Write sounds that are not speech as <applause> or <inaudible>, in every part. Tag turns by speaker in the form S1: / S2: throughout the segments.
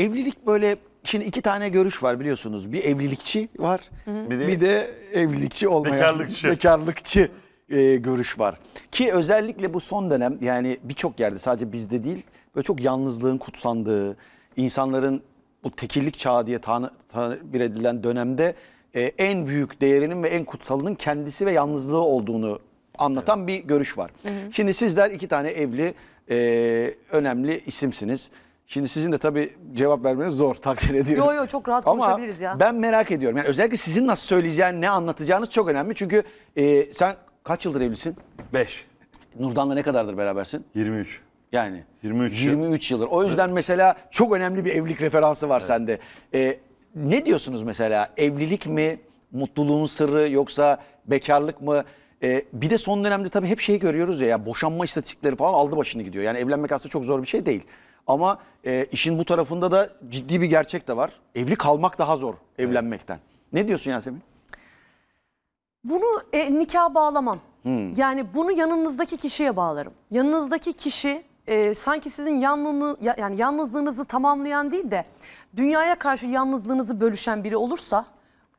S1: evlilik böyle Şimdi iki tane görüş var biliyorsunuz. Bir evlilikçi var, hı hı. bir de, evlilikçi olmayan bekarlıkçı, bekarlıkçı e, görüş var. Ki özellikle bu son dönem yani birçok yerde sadece bizde değil böyle çok yalnızlığın kutsandığı, insanların bu tekillik çağı diye tanı, tabir edilen dönemde e, en büyük değerinin ve en kutsalının kendisi ve yalnızlığı olduğunu anlatan evet. bir görüş var. Hı hı. Şimdi sizler iki tane evli e, önemli isimsiniz. Şimdi sizin de tabii cevap vermeniz zor takdir ediyorum. Yok yok çok rahat Ama konuşabiliriz ya. ben merak ediyorum. Yani özellikle sizin nasıl söyleyeceğin, ne anlatacağınız çok önemli. Çünkü e, sen kaç yıldır evlisin? 5. Nurdan'la ne kadardır berabersin? 23. Yani 23 yıl. 23 yıldır. O yüzden mesela çok önemli bir evlilik referansı var sende. E, ne diyorsunuz mesela? Evlilik mi? Mutluluğun sırrı yoksa bekarlık mı? E, bir de son dönemde tabii hep şey görüyoruz ya, ya boşanma istatistikleri falan aldı başını gidiyor. Yani evlenmek aslında çok zor bir şey değil. Ama e, işin bu tarafında da ciddi bir gerçek de var. Evli kalmak daha zor evlenmekten. Ne diyorsun Yasemin?
S2: Bunu e, nikah bağlamam. Hmm. Yani bunu yanınızdaki kişiye bağlarım. Yanınızdaki kişi e, sanki sizin yalnızlığı, yani yalnızlığınızı tamamlayan değil de dünyaya karşı yalnızlığınızı bölüşen biri olursa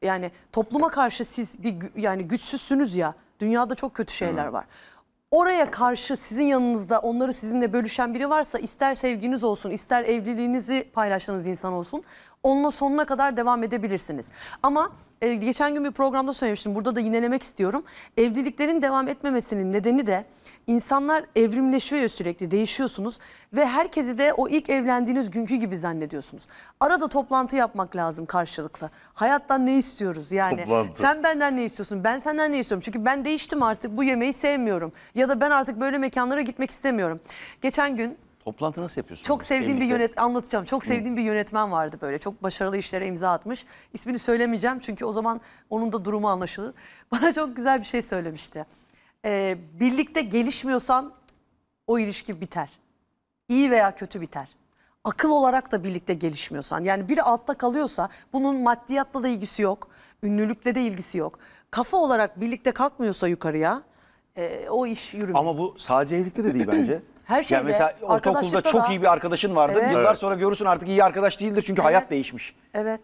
S2: yani topluma karşı siz bir yani güçsüzsünüz ya dünyada çok kötü şeyler hmm. var oraya karşı sizin yanınızda onları sizinle bölüşen biri varsa ister sevginiz olsun ister evliliğinizi paylaştığınız insan olsun Onunla sonuna kadar devam edebilirsiniz. Ama e, geçen gün bir programda söylemiştim. Burada da yinelemek istiyorum. Evliliklerin devam etmemesinin nedeni de insanlar evrimleşiyor sürekli değişiyorsunuz ve herkesi de o ilk evlendiğiniz günkü gibi zannediyorsunuz. Arada toplantı yapmak lazım karşılıklı. Hayattan ne istiyoruz yani? Toplantı. Sen benden ne istiyorsun? Ben senden ne istiyorum? Çünkü ben değiştim artık bu yemeği sevmiyorum. Ya da ben artık böyle mekanlara gitmek istemiyorum. Geçen gün
S1: Toplantı nasıl yapıyorsunuz? Çok sevdiğim bir yönet
S2: anlatacağım. Çok sevdiğim bir yönetmen vardı böyle. Çok başarılı işlere imza atmış. İsmini söylemeyeceğim çünkü o zaman onun da durumu anlaşılır. <laughs> Bana çok güzel bir şey söylemişti. Ee, birlikte gelişmiyorsan o ilişki biter. İyi veya kötü biter. Akıl olarak da birlikte gelişmiyorsan yani biri altta kalıyorsa bunun maddiyatla da ilgisi yok. Ünlülükle de ilgisi yok. Kafa olarak birlikte kalkmıyorsa yukarıya e, o iş yürümüyor. Ama bu sadece
S1: evlilikte de değil bence. <laughs> Her şeyde. Yani mesela ortaokulda çok da... iyi bir arkadaşın vardı. Evet. Yıllar evet.
S2: sonra görürsün artık iyi
S1: arkadaş değildir çünkü evet. hayat değişmiş. Evet.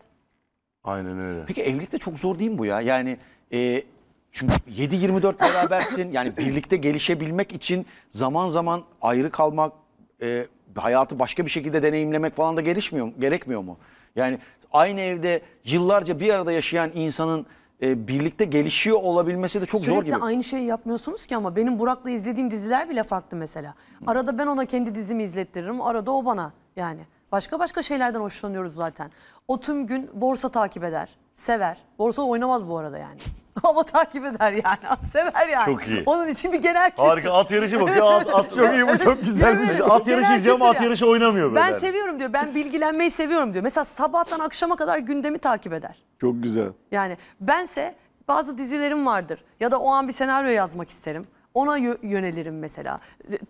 S1: Aynen öyle. Peki evlilik de çok zor değil mi bu ya? Yani e, çünkü 7-24 berabersin. yani birlikte gelişebilmek için zaman zaman ayrı kalmak, e, hayatı başka bir şekilde deneyimlemek falan da gelişmiyor, gerekmiyor mu? Yani aynı evde yıllarca bir arada yaşayan insanın e, birlikte gelişiyor olabilmesi de çok Sürekli zor gibi. Sürekli
S2: aynı şeyi yapmıyorsunuz ki ama benim Burak'la izlediğim diziler bile farklı mesela. Arada ben ona kendi dizimi izlettiririm, arada o bana yani. Başka başka şeylerden hoşlanıyoruz zaten. O tüm gün borsa takip eder, sever. Borsa oynamaz bu arada yani. <laughs> Ama takip eder yani. Sever yani. Çok iyi. Onun için bir genel kültür. Harika at yarışı bak. Ya, at, at çok iyi bu çok güzelmiş. Şey. at yarışı izliyor ama at yarışı oynamıyor böyle. Ben yani. seviyorum diyor. Ben bilgilenmeyi seviyorum diyor. Mesela sabahtan akşama kadar gündemi takip eder. Çok güzel. Yani bense bazı dizilerim vardır. Ya da o an bir senaryo yazmak isterim. Ona yönelirim mesela.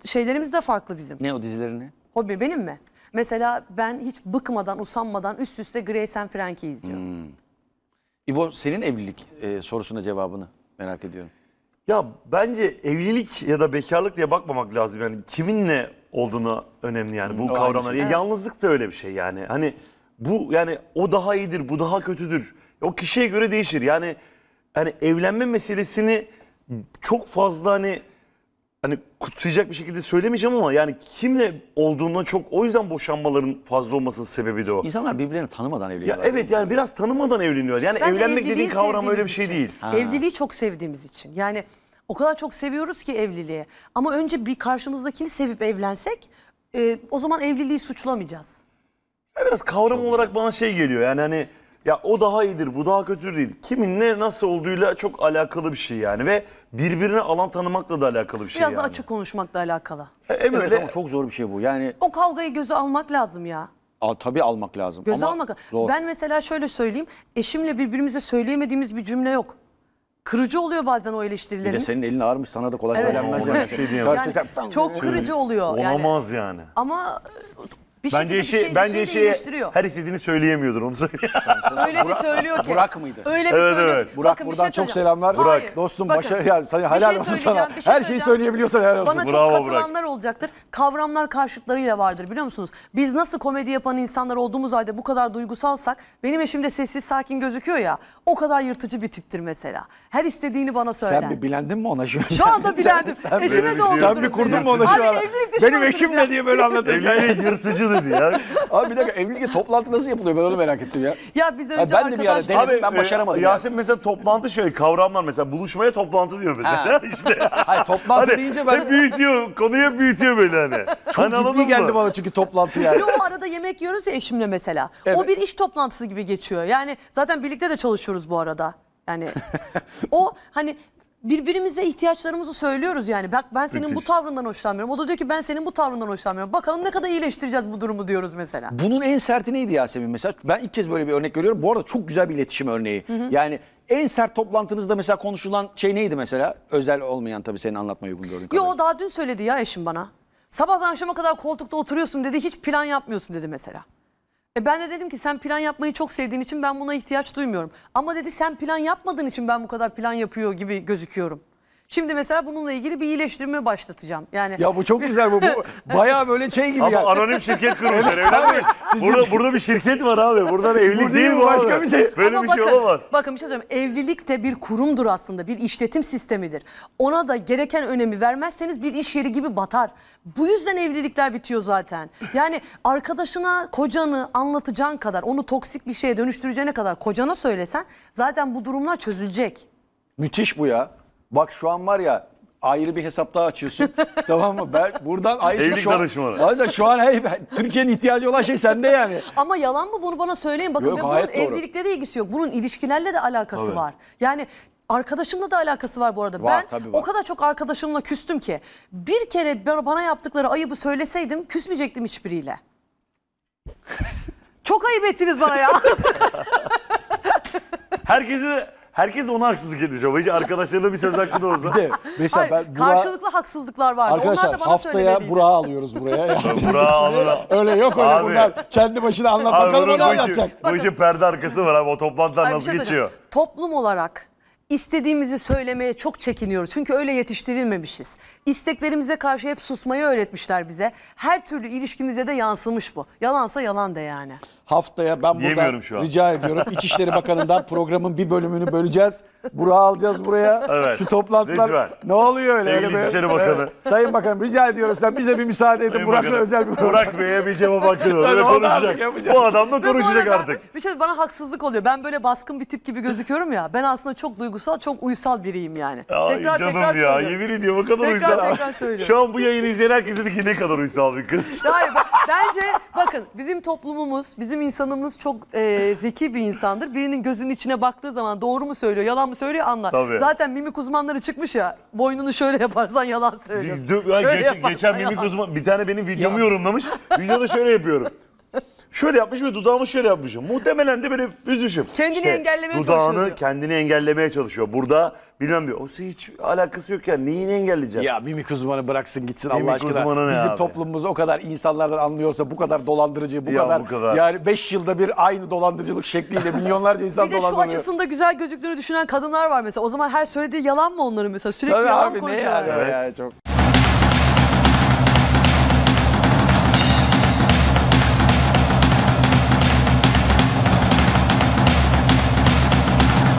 S2: Şeylerimiz de farklı bizim. Ne o dizilerini? Hobi benim mi? Mesela ben hiç bıkmadan, usanmadan üst üste Grace and Frank'i izliyorum. Hmm. İbo senin evlilik e,
S3: sorusuna cevabını merak ediyorum. Ya bence evlilik ya da bekarlık diye bakmamak lazım. Yani kiminle olduğuna önemli yani bu kavramlar. Şey. Yalnızlık da öyle bir şey yani. Hani bu yani o daha iyidir, bu daha kötüdür. O kişiye göre değişir. Yani hani evlenme meselesini çok fazla hani hani kutsayacak bir şekilde söylemeyeceğim ama yani kimle olduğundan çok o yüzden boşanmaların fazla olmasının sebebi de o. İnsanlar birbirlerini tanımadan evleniyorlar. Ya evet yani biraz tanımadan evleniyor. Yani Bence evlenmek dediğin kavram öyle bir şey için. değil.
S2: Evliliği çok sevdiğimiz için. Yani o kadar çok seviyoruz ki evliliği. Ama önce bir karşımızdakini sevip evlensek e, o zaman evliliği suçlamayacağız. Ya biraz
S3: kavram olarak bana şey geliyor yani hani ya o daha iyidir bu daha kötü değil. Kimin ne nasıl olduğuyla çok alakalı bir şey yani ve birbirine alan tanımakla da alakalı bir şey Biraz yani. da
S2: açık konuşmakla alakalı.
S3: E, Emre Evet, ama çok zor bir şey bu. Yani
S2: O kavgayı göze almak lazım ya.
S3: al, tabii almak
S1: lazım. Göze ama almak. Zor. Ben
S2: mesela şöyle söyleyeyim. Eşimle birbirimize söyleyemediğimiz bir cümle yok. Kırıcı oluyor bazen o Bir de eleştirilerimiz. senin elin ağrımış sana da kolay söylenmez Ona yani. şey Yani çok kırıcı oluyor. Yani. yani. Ama bir bence şekilde işi, bir şey, bence bir şey de iyileştiriyor.
S3: her istediğini söyleyemiyordur onu söyleyeyim.
S2: Öyle bir söylüyor ki. Burak mıydı? Öyle bir Evet, söylüyor evet. ki. Burak Bakın buradan
S3: şey çok selamlar. Burak. Dostum bakın. başa yani sana helal şey olsun sana. söyleyeceğim, şey Her şeyi söyleyeceğim. söyleyebiliyorsan helal olsun. Bana Bravo, çok
S2: Burak. olacaktır. Kavramlar karşıtlarıyla vardır biliyor musunuz? Biz nasıl komedi yapan insanlar olduğumuz halde bu kadar duygusalsak benim eşim de sessiz sakin gözüküyor ya o kadar yırtıcı bir tiptir mesela. Her istediğini bana söyler. Sen bir
S1: bilendin mi ona şimdi? Şu anda bilendim. Eşime de Sen bir kurdun mu
S2: ona şu Abi, an? Benim
S3: düşmanısınız eşim ne diye böyle anlatıyor. Evliliği yırtıcıdır dedi ya. Abi bir dakika evlilik toplantı nasıl yapılıyor ben onu merak ettim ya.
S2: Ya biz önce ya ben de bir ara arkadaşlar- denedim ben e, başaramadım. ya. Yasin
S3: mesela toplantı şöyle kavramlar mesela buluşmaya toplantı diyor mesela Ha. <laughs> işte. Hayır toplantı Hani deyince ben hep büyütüyor, konuyu büyütüyor böyle hani. Çok hani ciddi geldi bana çünkü toplantı yani. Ve o
S2: arada yemek yiyoruz ya eşimle mesela. Evet. O bir iş toplantısı gibi geçiyor. Yani zaten birlikte de çalışıyoruz bu arada. Yani <laughs> o hani birbirimize ihtiyaçlarımızı söylüyoruz yani. Bak ben senin Müthiş. bu tavrından hoşlanmıyorum. O da diyor ki ben senin bu tavrından hoşlanmıyorum. Bakalım ne kadar iyileştireceğiz bu durumu diyoruz mesela.
S1: Bunun en serti neydi Yasemin mesela? Ben ilk kez böyle bir örnek görüyorum. Bu arada çok güzel bir iletişim örneği. Hı hı. Yani en sert toplantınızda mesela konuşulan şey neydi mesela? Özel olmayan tabii senin anlatmaya uygun gördüğün
S2: kadarıyla. Yo daha dün söyledi ya eşim bana. Sabahtan akşama kadar koltukta oturuyorsun dedi. Hiç plan yapmıyorsun dedi mesela. E ben de dedim ki sen plan yapmayı çok sevdiğin için ben buna ihtiyaç duymuyorum. Ama dedi sen plan yapmadığın için ben bu kadar plan yapıyor gibi gözüküyorum. Şimdi mesela bununla ilgili bir iyileştirme başlatacağım. Yani Ya bu çok güzel bu. bu <laughs> bayağı böyle şey gibi Ama yani. anonim şirket kurmuşlar evlat Bey. Burada, burada bir
S3: şirket var abi. Burada da evlilik değil bu başka abi. bir şey. Böyle Ama bir şey bakın, şey olamaz.
S2: Bakın bir şey söyleyeyim. Evlilik de bir kurumdur aslında. Bir işletim sistemidir. Ona da gereken önemi vermezseniz bir iş yeri gibi batar. Bu yüzden evlilikler bitiyor zaten. Yani arkadaşına kocanı anlatacağın kadar, onu toksik bir şeye dönüştüreceğine kadar kocana söylesen zaten bu durumlar çözülecek.
S1: Müthiş bu ya. Bak şu an var ya ayrı bir hesap daha açıyorsun. <laughs> tamam mı? Ben buradan ayrıca Evlilik şu an, şu an hey, ben, Türkiye'nin ihtiyacı olan şey sende yani. <laughs>
S2: Ama yalan mı bunu bana söyleyin. Bakın yok, bunun doğru. evlilikle de ilgisi yok. Bunun ilişkilerle de alakası Tabii. var. Yani Arkadaşımla da alakası var bu arada. Var, ben var. o kadar çok arkadaşımla küstüm ki. Bir kere bana yaptıkları ayıbı söyleseydim küsmeyecektim hiçbiriyle. <laughs> çok ayıp ettiniz bana ya.
S3: Herkesi Herkes de ona haksızlık ediyor. Şu an. Hiç arkadaşlarına bir söz hakkı da olsa. de Beşer Hayır, ben Burak'a- karşılıklı
S2: haksızlıklar vardı. Arkadaşlar Onlar da bana haftaya
S3: Burak'ı alıyoruz buraya. <laughs> Yani Burak'ı alın. <laughs> öyle yok öyle Abi. bunlar. Kendi başına anlat Abi bakalım bunun ne bu işi- anlatacak. Bu işin perde arkası var abi. O toplantılar nasıl şey geçiyor?
S2: Toplum olarak istediğimizi söylemeye çok çekiniyoruz. Çünkü öyle yetiştirilmemişiz. İsteklerimize karşı hep susmayı öğretmişler bize. Her türlü ilişkimize de yansımış bu. Yalansa yalan da yani.
S1: Haftaya ben burada rica ediyorum. <laughs> İçişleri Bakanı'ndan programın bir bölümünü böleceğiz. Burak'ı
S3: alacağız buraya. Evet. Şu toplantılar. Ne oluyor öyle? Sevgili öyle İçişleri Bakanı. Sayın Bakanım rica ediyorum sen bize bir müsaade edin. Burak'la özel bir program. Burak Bey'e bir cevap hakkı var. konuşacak. yapacağız. Bu adamla konuşacak artık.
S2: Bir şey bana haksızlık oluyor. Ben böyle baskın bir tip gibi gözüküyorum ya. Ben aslında çok duygusal duygusal, çok uysal biriyim yani. Ya tekrar canım tekrar ya, söylüyorum.
S3: yemin ediyorum o kadar tekrar, uysal. Tekrar tekrar söylüyorum. Şu an bu yayını izleyen herkes dedi ki ne kadar uysal bir kız.
S2: <laughs> Hayır, bence bakın bizim toplumumuz, bizim insanımız çok e, zeki bir insandır. Birinin gözünün içine baktığı zaman doğru mu söylüyor, yalan mı söylüyor anlar. Tabii. Zaten mimik uzmanları çıkmış ya, boynunu şöyle yaparsan yalan söylüyorsun. Dö- şöyle geç, yaparsan geçen mimik
S3: uzman, bir tane benim videomu ya. yorumlamış, videoda şöyle yapıyorum şöyle yapmış ve dudağımı şöyle yapmışım. Muhtemelen de böyle üzüşüm. Kendini engellemeye dudağını çalışıyor diyor. kendini engellemeye çalışıyor. Burada bilmem bir o hiç alakası yok ya. Neyini engelleyeceğim? Ya
S1: mimik uzmanı bıraksın gitsin Mimik Allah aşkına. uzmanı ne Bizim abi? toplumumuz o kadar insanlardan anlıyorsa bu kadar dolandırıcı, bu, Ya kadar, bu kadar. yani 5 yılda bir aynı dolandırıcılık şekliyle milyonlarca insan Bir de şu açısında
S2: güzel gözüktüğünü düşünen kadınlar var mesela. O zaman her söylediği yalan mı onların mesela? Sürekli Tabii yalan abi, ne yani o ya, çok.